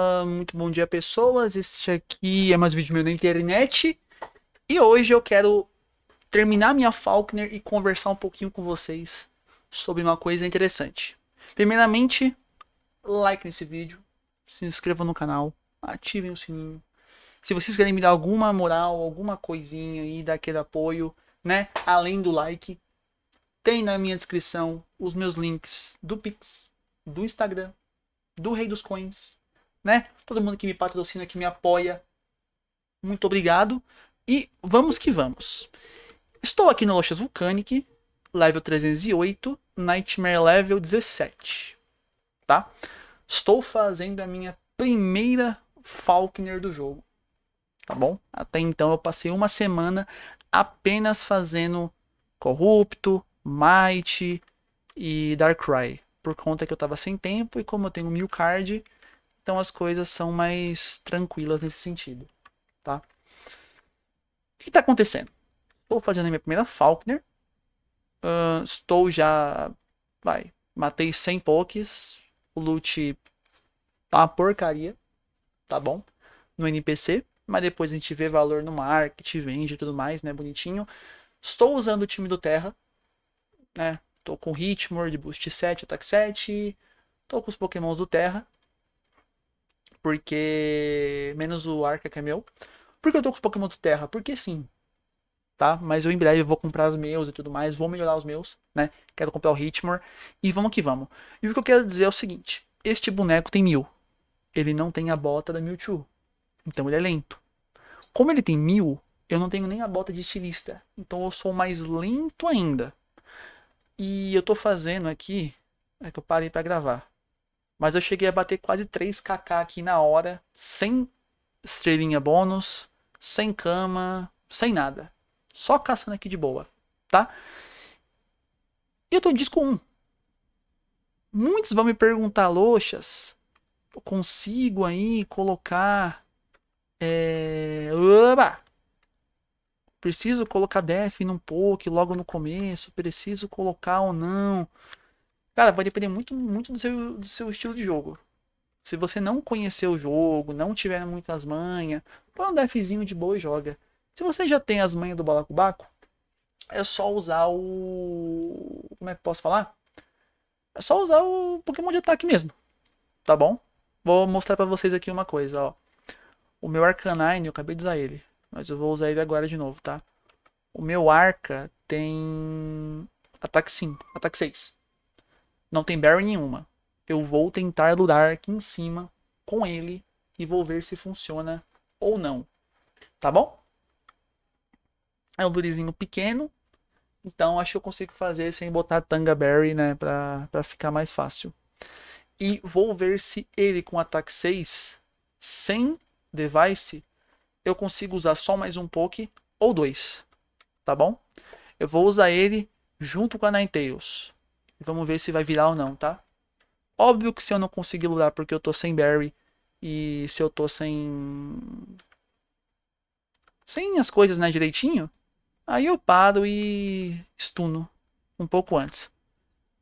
Uh, muito bom dia, pessoas. Este aqui é mais um vídeo meu na internet. E hoje eu quero terminar minha Faulkner e conversar um pouquinho com vocês sobre uma coisa interessante. Primeiramente, like nesse vídeo, se inscreva no canal, ativem o sininho. Se vocês querem me dar alguma moral, alguma coisinha aí, dar aquele apoio, né? Além do like, tem na minha descrição os meus links do Pix, do Instagram, do Rei dos Coins, né? Todo mundo que me patrocina, que me apoia, muito obrigado. E vamos que vamos. Estou aqui na Loxas Vulcanic, level 308, Nightmare level 17, tá? Estou fazendo a minha primeira Faulkner do jogo, tá bom? Até então eu passei uma semana apenas fazendo Corrupto, Might e Darkrai, por conta que eu estava sem tempo e como eu tenho mil card, então as coisas são mais tranquilas nesse sentido, tá? O que está acontecendo? Estou fazendo a minha primeira Faulkner. Uh, estou já. Vai. Matei 100 pokés. O loot tá uma porcaria. Tá bom? No NPC. Mas depois a gente vê valor no market, vende e tudo mais, né? Bonitinho. Estou usando o time do Terra. Né? Tô com Hitmore de Boost 7, Ataque 7. Tô com os pokémons do Terra. Porque. Menos o Arca que é meu. Porque eu tô com os Pokémon de Terra. Porque sim. Tá? Mas eu em breve vou comprar os meus e tudo mais. Vou melhorar os meus, né? Quero comprar o Hitmore. E vamos que vamos. E o que eu quero dizer é o seguinte: este boneco tem mil. Ele não tem a bota da Mewtwo. Então ele é lento. Como ele tem mil, eu não tenho nem a bota de estilista. Então eu sou mais lento ainda. E eu tô fazendo aqui. É que eu parei para gravar. Mas eu cheguei a bater quase 3kk aqui na hora, sem estrelinha bônus, sem cama, sem nada. Só caçando aqui de boa, tá? E eu tô em disco 1. Muitos vão me perguntar, Loxas, eu consigo aí colocar. É... Oba! Preciso colocar def num poke logo no começo? Preciso colocar ou não? Cara, vai depender muito, muito do, seu, do seu estilo de jogo. Se você não conhecer o jogo, não tiver muitas manhas, põe um defzinho de boa e joga. Se você já tem as manhas do balacobaco, é só usar o. Como é que posso falar? É só usar o Pokémon de ataque mesmo. Tá bom? Vou mostrar pra vocês aqui uma coisa, ó. O meu Arcanine, eu acabei de usar ele. Mas eu vou usar ele agora de novo, tá? O meu Arca tem. Ataque 5, ataque 6. Não tem Barry nenhuma. Eu vou tentar lutar aqui em cima com ele e vou ver se funciona ou não. Tá bom? É um lurizinho pequeno. Então acho que eu consigo fazer sem botar Tanga Berry, né? Pra, pra ficar mais fácil. E vou ver se ele com ataque 6, sem device, eu consigo usar só mais um poke ou dois. Tá bom? Eu vou usar ele junto com a Ninetales. E vamos ver se vai virar ou não, tá? Óbvio que se eu não conseguir lutar porque eu tô sem Barry e se eu tô sem sem as coisas né, direitinho, aí eu paro e estuno um pouco antes.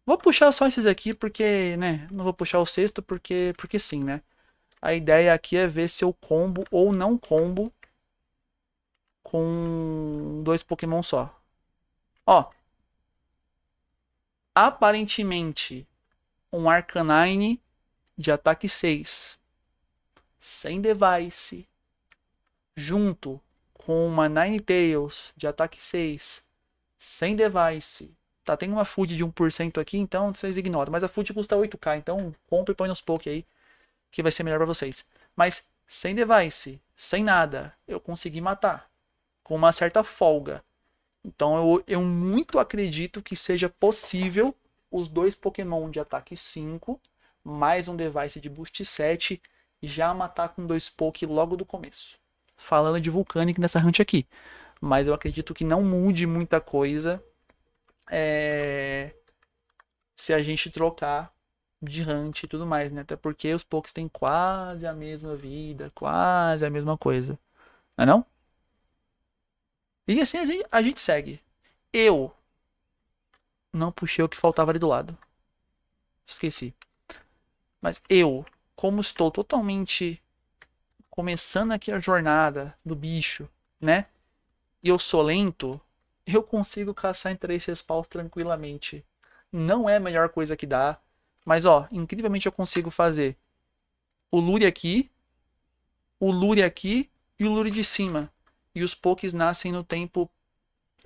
Vou puxar só esses aqui porque, né, não vou puxar o sexto porque, porque sim, né? A ideia aqui é ver se eu combo ou não combo com dois Pokémon só. Ó, aparentemente um Arcanine de ataque 6, sem device, junto com uma Ninetales de ataque 6, sem device. Tá, tem uma food de 1% aqui, então vocês ignoram. Mas a food custa 8k, então compre e põe nos poke aí, que vai ser melhor para vocês. Mas sem device, sem nada, eu consegui matar. Com uma certa folga. Então eu, eu muito acredito que seja possível os dois Pokémon de ataque 5, mais um device de boost 7, já matar com dois Poké logo do começo. Falando de Vulcanic nessa hunt aqui. Mas eu acredito que não mude muita coisa é... se a gente trocar de hunt e tudo mais, né? Até porque os Pokés têm quase a mesma vida, quase a mesma coisa. Não é não? E assim a gente segue. Eu não puxei o que faltava ali do lado. Esqueci. Mas eu, como estou totalmente começando aqui a jornada do bicho, né? E eu sou lento, eu consigo caçar em três respawns tranquilamente. Não é a melhor coisa que dá, mas ó, incrivelmente eu consigo fazer o lure aqui, o lure aqui e o lure de cima e os pokés nascem no tempo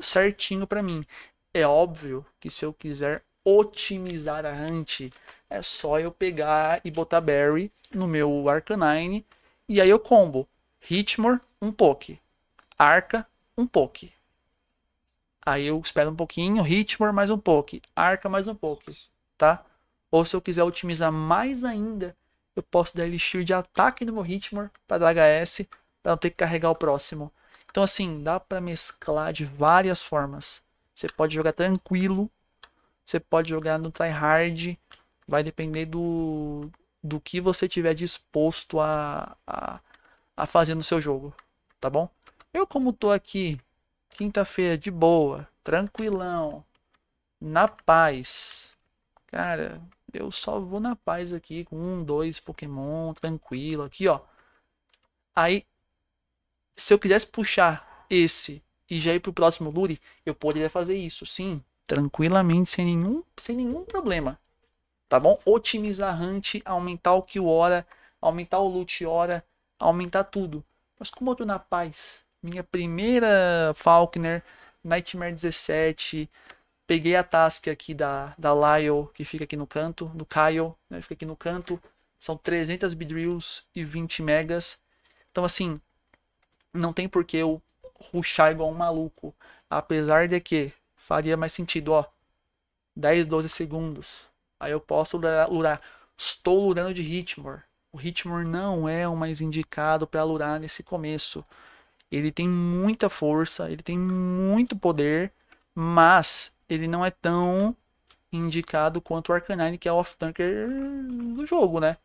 certinho para mim. É óbvio que se eu quiser otimizar a hunt, é só eu pegar e botar Barry no meu Arcanine e aí eu combo Hitmore, um poke, Arca, um poke. Aí eu espero um pouquinho, Hitmore mais um poke, Arca mais um poke, tá? Ou se eu quiser otimizar mais ainda, eu posso dar elixir de ataque no meu Hitmore para dar HS, para não ter que carregar o próximo. Então, assim, dá para mesclar de várias formas. Você pode jogar tranquilo, você pode jogar no tryhard, vai depender do, do que você tiver disposto a, a, a fazer no seu jogo, tá bom? Eu, como tô aqui, quinta-feira, de boa, tranquilão, na paz, cara, eu só vou na paz aqui com um, dois Pokémon, tranquilo, aqui ó. Aí se eu quisesse puxar esse e já ir pro próximo luri eu poderia fazer isso, sim, tranquilamente, sem nenhum, sem nenhum problema. Tá bom? Otimizar hunt, aumentar o kill hora, aumentar o loot hora, aumentar tudo. Mas como eu tô na paz, minha primeira Falconer, Nightmare 17, peguei a task aqui da, da Lyle, que fica aqui no canto, do Kyle, né? Fica aqui no canto. São 300 bedrills e 20 megas. Então, assim, não tem por que eu ruxar igual um maluco. Apesar de que faria mais sentido, ó. 10, 12 segundos. Aí eu posso lurar. Estou lurando de Hitmore. O Hitmore não é o mais indicado para lurar nesse começo. Ele tem muita força, ele tem muito poder, mas ele não é tão indicado quanto o Arcanine, que é o off-tanker do jogo, né?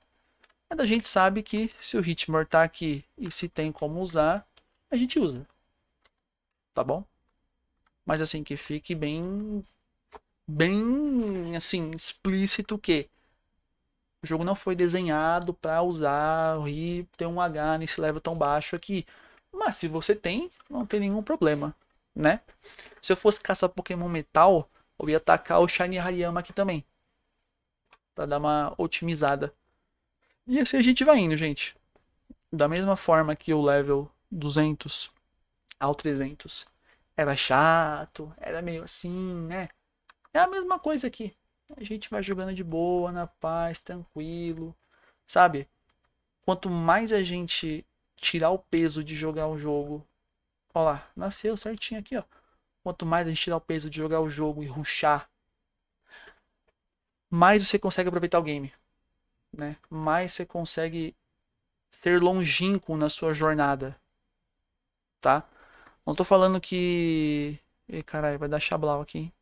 Mas a gente sabe que se o Hitmore tá aqui e se tem como usar, a gente usa. Tá bom? Mas assim, que fique bem. Bem, assim, explícito que o jogo não foi desenhado para usar e ter um H nesse level tão baixo aqui. Mas se você tem, não tem nenhum problema, né? Se eu fosse caçar Pokémon Metal, eu ia atacar o Shiny Hariyama aqui também. para dar uma otimizada. E assim a gente vai indo, gente. Da mesma forma que o level 200 ao 300. Era chato, era meio assim, né? É a mesma coisa aqui. A gente vai jogando de boa, na paz, tranquilo, sabe? Quanto mais a gente tirar o peso de jogar um jogo, ó lá, nasceu certinho aqui, ó. Quanto mais a gente tirar o peso de jogar o jogo e ruxar, mais você consegue aproveitar o game, né? Mais você consegue ser longínquo na sua jornada tá? Não tô falando que... Ih, caralho, vai dar chablau aqui,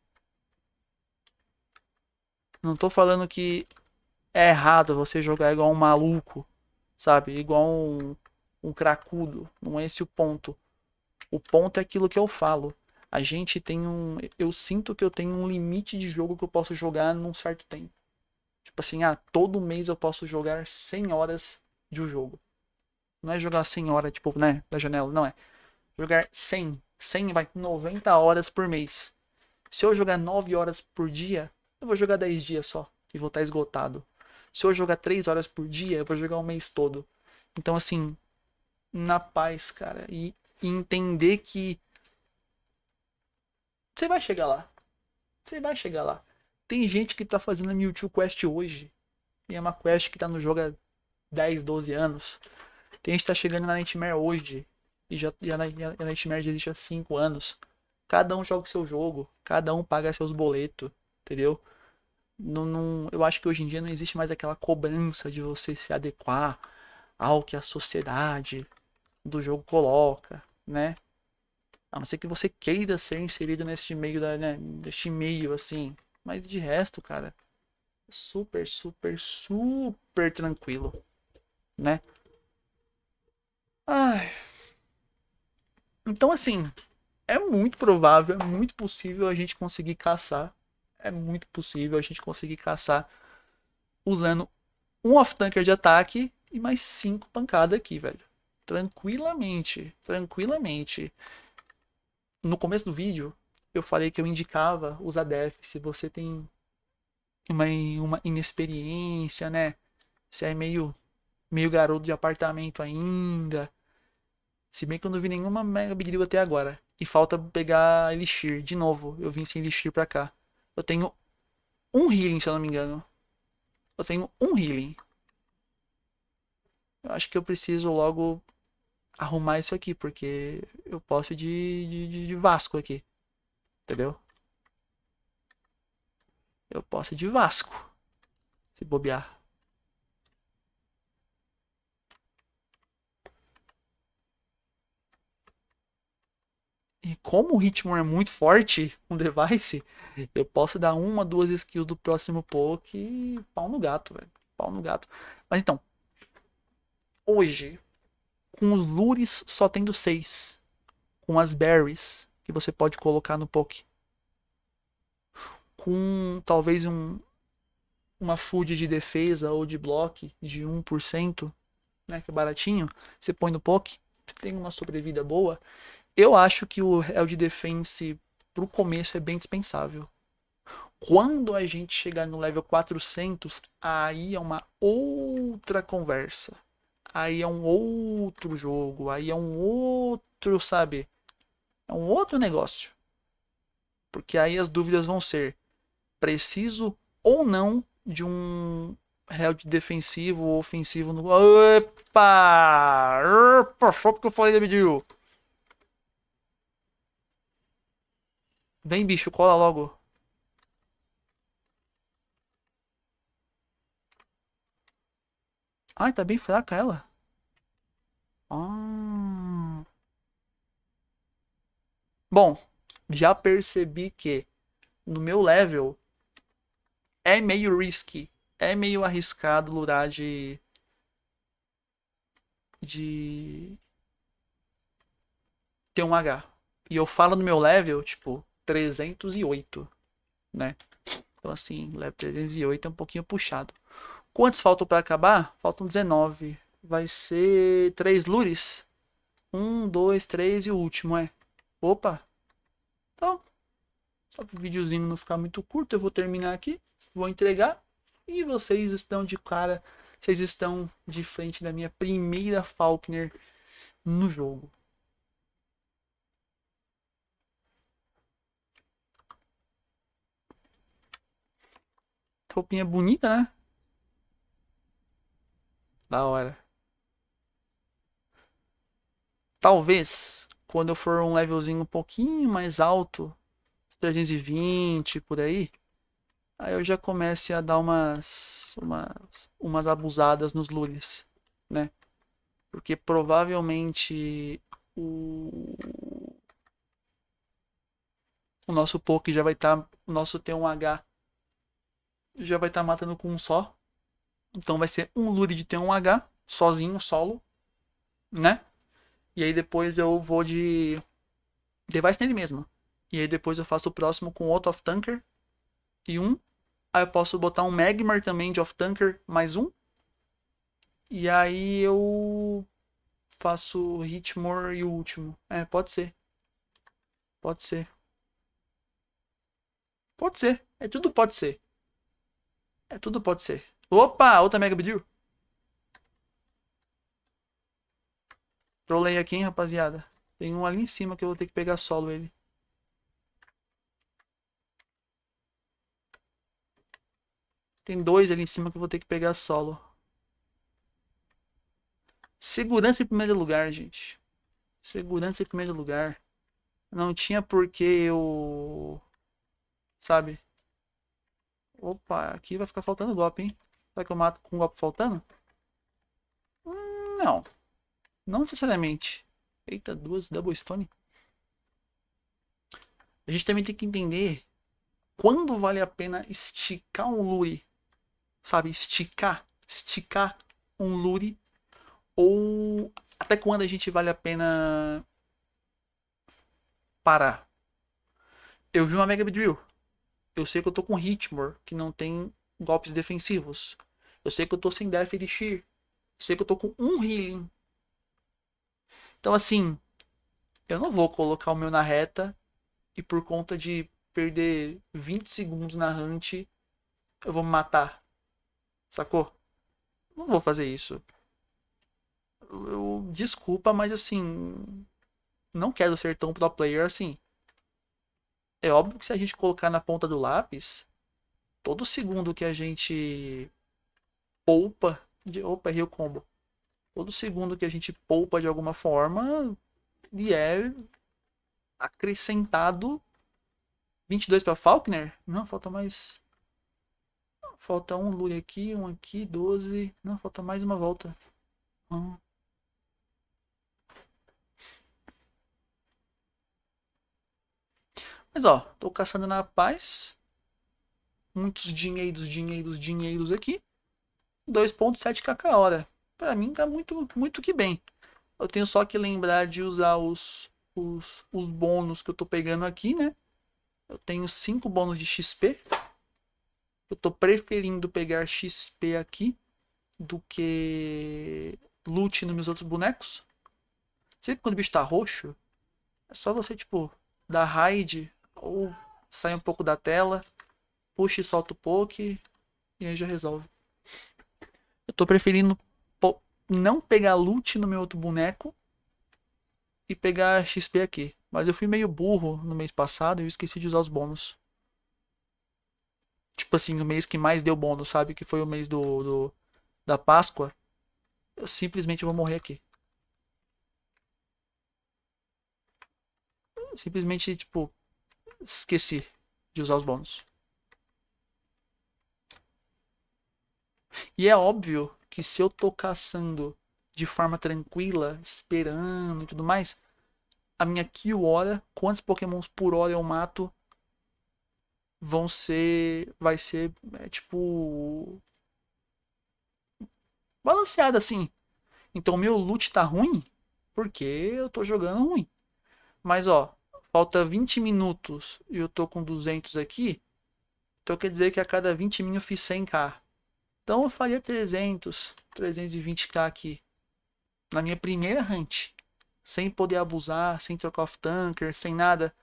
Não tô falando que é errado você jogar igual um maluco, sabe? Igual um, um cracudo. Não é esse o ponto. O ponto é aquilo que eu falo. A gente tem um. Eu sinto que eu tenho um limite de jogo que eu posso jogar num certo tempo. Tipo assim, ah, todo mês eu posso jogar 100 horas de um jogo. Não é jogar 100 horas, tipo, né? Da janela, não é jogar 100, 100 vai 90 horas por mês. Se eu jogar 9 horas por dia, eu vou jogar 10 dias só e vou estar tá esgotado. Se eu jogar 3 horas por dia, eu vou jogar um mês todo. Então, assim, na paz, cara. E, e entender que você vai chegar lá. Você vai chegar lá. Tem gente que tá fazendo a Mewtwo Quest hoje. E é uma quest que tá no jogo há 10, 12 anos. Tem gente que tá chegando na Nightmare hoje. E já, já, na, já, na existe há 5 anos. Cada um joga o seu jogo, cada um paga seus boletos, entendeu? Não, não, eu acho que hoje em dia não existe mais aquela cobrança de você se adequar ao que a sociedade do jogo coloca, né? A não ser que você queira ser inserido neste meio da, né, deste meio assim, mas de resto, cara, é super, super, super tranquilo, né? Ai. Então, assim, é muito provável, é muito possível a gente conseguir caçar. É muito possível a gente conseguir caçar usando um off-tanker de ataque e mais cinco pancadas aqui, velho. Tranquilamente, tranquilamente. No começo do vídeo, eu falei que eu indicava usar def se você tem uma, uma inexperiência, né? Se é meio, meio garoto de apartamento ainda, se bem que eu não vi nenhuma Mega Big Deal até agora. E falta pegar Elixir de novo. Eu vim sem Elixir pra cá. Eu tenho um healing, se eu não me engano. Eu tenho um healing. Eu acho que eu preciso logo arrumar isso aqui, porque eu posso de, de, de Vasco aqui. Entendeu? Eu posso de Vasco. Se bobear. E como o ritmo é muito forte com o device, eu posso dar uma, duas skills do próximo poke e pau no gato, velho. Pau no gato. Mas então, hoje, com os lures só tendo seis, com as berries que você pode colocar no poke, com talvez um, uma food de defesa ou de block de 1%, né, que é baratinho, você põe no poke, tem uma sobrevida boa, eu acho que o Held Defense pro começo é bem dispensável. Quando a gente chegar no level 400, aí é uma outra conversa. Aí é um outro jogo, aí é um outro, sabe? É um outro negócio. Porque aí as dúvidas vão ser: preciso ou não de um de defensivo ou ofensivo no. Opa! Só porque eu falei da Bidiu. Vem, bicho, cola logo. Ai, tá bem fraca ela. Ah. Bom, já percebi que no meu level é meio risky. É meio arriscado lurar de. De. Ter um H. E eu falo no meu level, tipo, 308, né? Então assim, leve 308 é um pouquinho puxado. Quantos faltam para acabar? Faltam 19. Vai ser três lures. Um, dois, três e o último é. Opa. Então, só para o videozinho não ficar muito curto, eu vou terminar aqui, vou entregar e vocês estão de cara, vocês estão de frente da minha primeira Faulkner no jogo. Roupinha bonita, né? Da hora. Talvez, quando eu for um levelzinho um pouquinho mais alto, 320 por aí, aí eu já comece a dar umas, umas, umas abusadas nos lures, né? Porque provavelmente o, o nosso poke já vai estar, tá, o nosso T1H já vai estar tá matando com um só. Então vai ser um Lure de T1H, sozinho, solo, né? E aí depois eu vou de device nele mesmo. E aí depois eu faço o próximo com outro off tanker e um. Aí eu posso botar um Magmar também de off tanker mais um. E aí eu faço Hitmore e o último. É, pode ser. Pode ser. Pode ser. É tudo pode ser. É, tudo pode ser. Opa, outra mega pediu. Trolei aqui, hein, rapaziada. Tem um ali em cima que eu vou ter que pegar solo ele. Tem dois ali em cima que eu vou ter que pegar solo. Segurança em primeiro lugar, gente. Segurança em primeiro lugar. Não tinha por que eu... Sabe? Opa, aqui vai ficar faltando golpe, hein? Será que eu mato com um golpe faltando? Hum, não. Não necessariamente. Eita, duas Double Stone. A gente também tem que entender quando vale a pena esticar um lure. Sabe, esticar. Esticar um lure. Ou até quando a gente vale a pena parar. Eu vi uma Mega Drill eu sei que eu tô com Hitmore, que não tem golpes defensivos. Eu sei que eu tô sem Death Elixir. Eu sei que eu tô com um healing. Então, assim, eu não vou colocar o meu na reta e por conta de perder 20 segundos na hunt, eu vou me matar. Sacou? Não vou fazer isso. Eu, eu desculpa, mas assim, não quero ser tão pro player assim. É óbvio que se a gente colocar na ponta do lápis, todo segundo que a gente poupa de opa, errei o combo. Todo segundo que a gente poupa de alguma forma ele é acrescentado 22 para Faulkner? Não, falta mais falta um Lure aqui, um aqui, 12. Não, falta mais uma volta. Um, Mas ó, tô caçando na paz. Muitos dinheiros, dinheiros, dinheiros aqui. 27 kk a hora. Para mim tá muito, muito que bem. Eu tenho só que lembrar de usar os, os, os bônus que eu tô pegando aqui, né? Eu tenho 5 bônus de XP. Eu tô preferindo pegar XP aqui do que loot nos meus outros bonecos. Sempre quando o bicho tá roxo, é só você, tipo, dar raid ou sai um pouco da tela, puxa e solta o poke e aí já resolve. Eu tô preferindo não pegar loot no meu outro boneco e pegar XP aqui. Mas eu fui meio burro no mês passado e eu esqueci de usar os bônus. Tipo assim, o mês que mais deu bônus, sabe? Que foi o mês do, do da Páscoa. Eu simplesmente vou morrer aqui. Simplesmente, tipo, Esqueci de usar os bônus. E é óbvio que se eu tô caçando de forma tranquila, esperando e tudo mais, a minha kill hora, quantos pokémons por hora eu mato, vão ser. Vai ser é, tipo. Balanceada assim. Então meu loot tá ruim porque eu tô jogando ruim. Mas ó, falta 20 minutos e eu tô com 200 aqui, então quer dizer que a cada 20 mil eu fiz 100k. Então eu faria 300, 320k aqui. Na minha primeira hunt. Sem poder abusar, sem trocar off tanker, sem nada.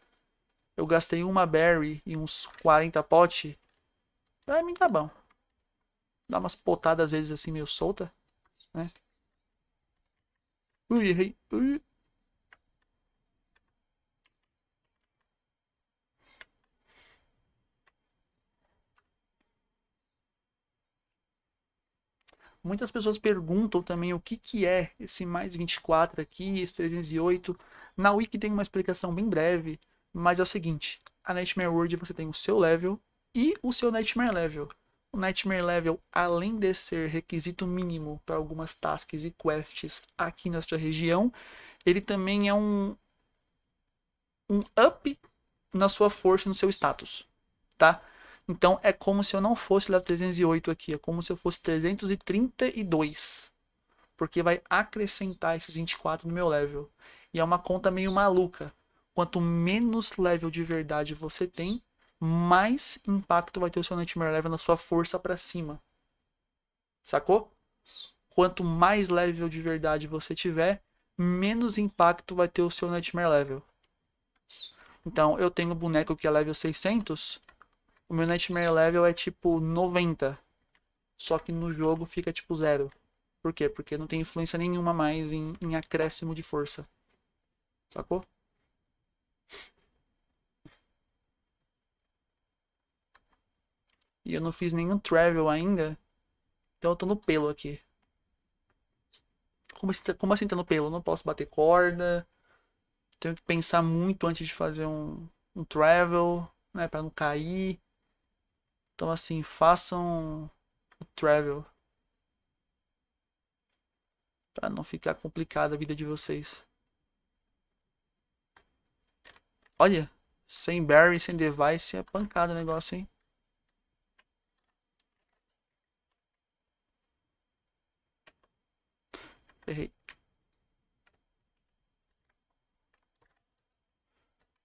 Eu gastei uma berry e uns 40 pote. Pra mim tá bom. Dá umas potadas às vezes assim meio solta. Né? Ui, errei. Ui. Muitas pessoas perguntam também o que, que é esse mais 24 aqui, esse 308. Na Wiki tem uma explicação bem breve, mas é o seguinte: a Nightmare World você tem o seu level e o seu Nightmare Level. O Nightmare Level, além de ser requisito mínimo para algumas tasks e quests aqui nesta região, ele também é um, um up na sua força e no seu status, tá? Então é como se eu não fosse level 308 aqui, é como se eu fosse 332. Porque vai acrescentar esses 24 no meu level. E é uma conta meio maluca. Quanto menos level de verdade você tem, mais impacto vai ter o seu Nightmare Level na sua força para cima. Sacou? Quanto mais level de verdade você tiver, menos impacto vai ter o seu Nightmare Level. Então, eu tenho um boneco que é level 600, o meu Nightmare Level é tipo 90. Só que no jogo fica tipo zero. Por quê? Porque não tem influência nenhuma mais em, em acréscimo de força. Sacou? E eu não fiz nenhum travel ainda. Então eu tô no pelo aqui. Como, assim tá, como assim tá no pelo? não posso bater corda. Tenho que pensar muito antes de fazer um, um travel, né? Pra não cair. Então, assim, façam o travel. Pra não ficar complicada a vida de vocês. Olha, sem Barry, sem device, é pancada o negócio, hein? Errei.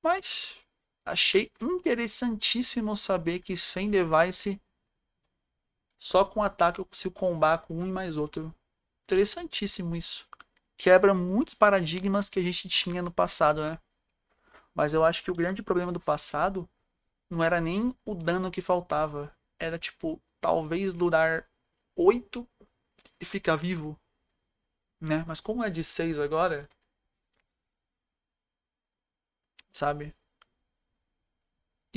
Mas Achei interessantíssimo saber que sem device, só com ataque eu consigo combar com um e mais outro. Interessantíssimo isso. Quebra muitos paradigmas que a gente tinha no passado, né? Mas eu acho que o grande problema do passado não era nem o dano que faltava. Era tipo, talvez durar 8 e ficar vivo. Né? Mas como é de 6 agora. Sabe?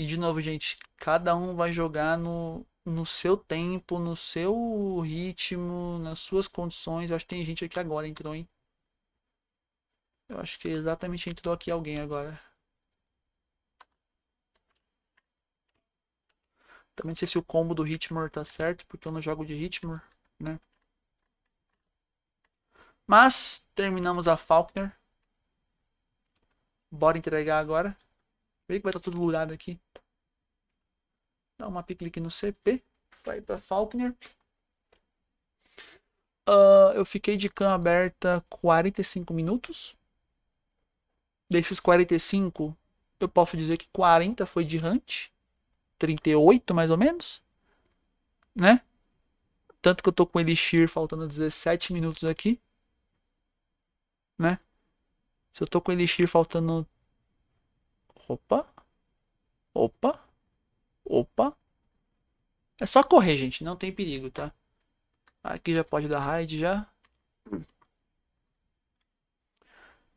E de novo, gente, cada um vai jogar no, no seu tempo, no seu ritmo, nas suas condições. Eu acho que tem gente aqui agora, entrou, hein? Eu acho que exatamente entrou aqui alguém agora. Também não sei se o combo do Hitmore tá certo, porque eu não jogo de Hitmore, né? Mas terminamos a Faulkner. Bora entregar agora. Vê que vai estar tá tudo lurado aqui. Dá uma map clique no CP. Vai para Faulkner. Uh, ah, eu fiquei de cama aberta 45 minutos. Desses 45, eu posso dizer que 40 foi de Hunt. 38 mais ou menos. Né? Tanto que eu tô com Elixir faltando 17 minutos aqui. Né? Se eu tô com Elixir faltando. Opa! Opa! Opa. É só correr, gente. Não tem perigo, tá? Aqui já pode dar raid já.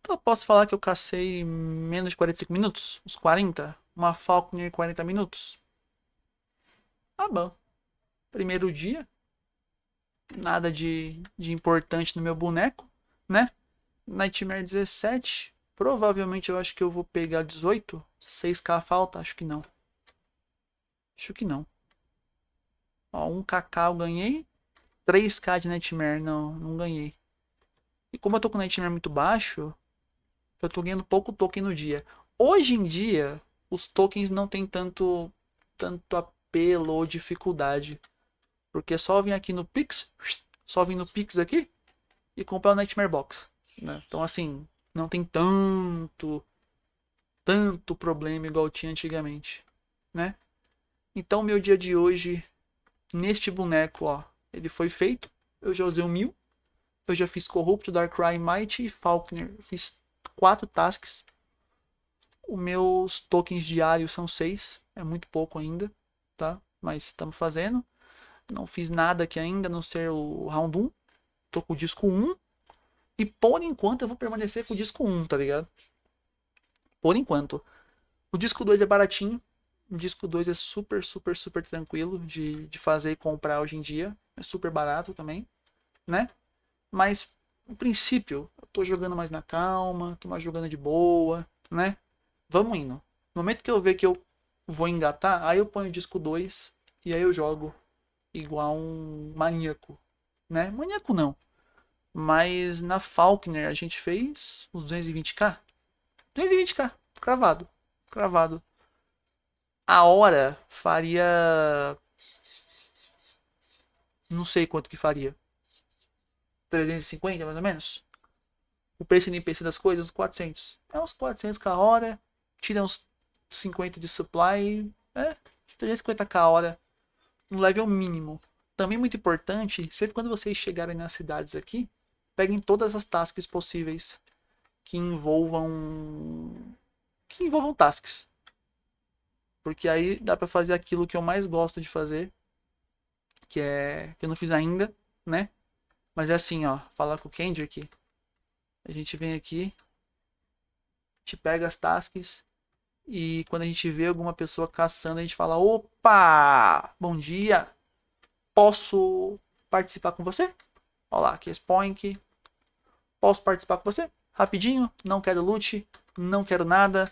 Então eu posso falar que eu cacei menos de 45 minutos? Uns 40? Uma falconer 40 minutos? Tá bom. Primeiro dia. Nada de, de importante no meu boneco, né? Nightmare 17. Provavelmente eu acho que eu vou pegar 18. 6k falta? Acho que não. Acho que não. Ó, 1kk eu ganhei. 3k de Nightmare, não, não ganhei. E como eu tô com Nightmare muito baixo, eu tô ganhando pouco token no dia. Hoje em dia, os tokens não tem tanto, tanto apelo ou dificuldade. Porque é só vim aqui no Pix, só vim no Pix aqui e comprar o Nightmare Box. Né? Então assim, não tem tanto, tanto problema igual tinha antigamente, né? Então, meu dia de hoje, neste boneco, ó, ele foi feito. Eu já usei o mil. Eu já fiz Corrupto, Darkrai, Mighty e Falkner. Fiz quatro tasks. Os meus tokens diários são seis. É muito pouco ainda, tá? Mas estamos fazendo. Não fiz nada aqui ainda, a não ser o round 1. Tô com o disco 1. E por enquanto eu vou permanecer com o disco 1, tá ligado? Por enquanto. O disco 2 é baratinho, o disco 2 é super, super, super tranquilo de, de fazer e comprar hoje em dia. É super barato também, né? Mas, no princípio, eu tô jogando mais na calma, tô mais jogando de boa, né? Vamos indo. No momento que eu ver que eu vou engatar, aí eu ponho o disco 2 e aí eu jogo igual um maníaco, né? Maníaco não. Mas na Falkner a gente fez uns 220k. 220k, cravado. Cravado a hora faria. Não sei quanto que faria. 350 mais ou menos. O preço NPC das coisas, 400. É uns 400 k hora. Tira uns 50 de supply. É, 350 k hora. No level mínimo. Também muito importante, sempre quando vocês chegarem nas cidades aqui, peguem todas as tasks possíveis que envolvam que envolvam tasks. Porque aí dá para fazer aquilo que eu mais gosto de fazer, que é que eu não fiz ainda, né? Mas é assim, ó, falar com o Kendrick, a gente vem aqui, a gente pega as tasks e quando a gente vê alguma pessoa caçando, a gente fala: "Opa! Bom dia. Posso participar com você?" Olha lá, aqui é Spoink. Posso participar com você? Rapidinho, não quero loot, não quero nada.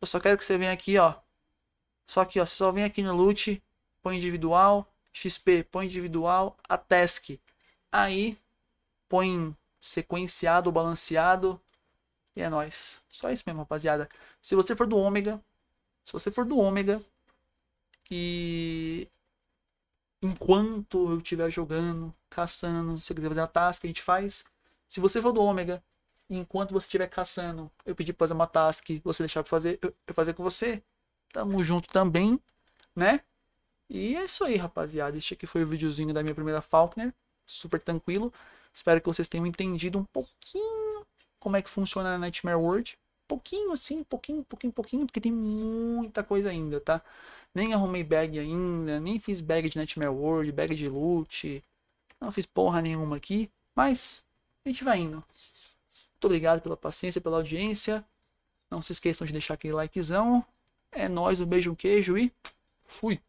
Eu só quero que você venha aqui, ó, só que ó, você só vem aqui no loot, põe individual, XP, põe individual, a task. Aí põe sequenciado, balanceado e é nóis. Só isso mesmo, rapaziada. Se você for do ômega, se você for do ômega e enquanto eu estiver jogando, caçando, se você quiser fazer a task, a gente faz. Se você for do ômega, enquanto você estiver caçando, eu pedir para fazer uma task, você deixar para fazer, eu, eu fazer com você. Tamo junto também, né? E é isso aí, rapaziada. Este aqui foi o videozinho da minha primeira Faulkner. Super tranquilo. Espero que vocês tenham entendido um pouquinho como é que funciona a Nightmare World. Pouquinho assim, pouquinho, pouquinho, pouquinho, porque tem muita coisa ainda, tá? Nem arrumei bag ainda, nem fiz bag de Nightmare World, bag de loot. Não fiz porra nenhuma aqui, mas a gente vai indo. Muito obrigado pela paciência, pela audiência. Não se esqueçam de deixar aquele likezão. É nós, um beijo, um queijo e fui.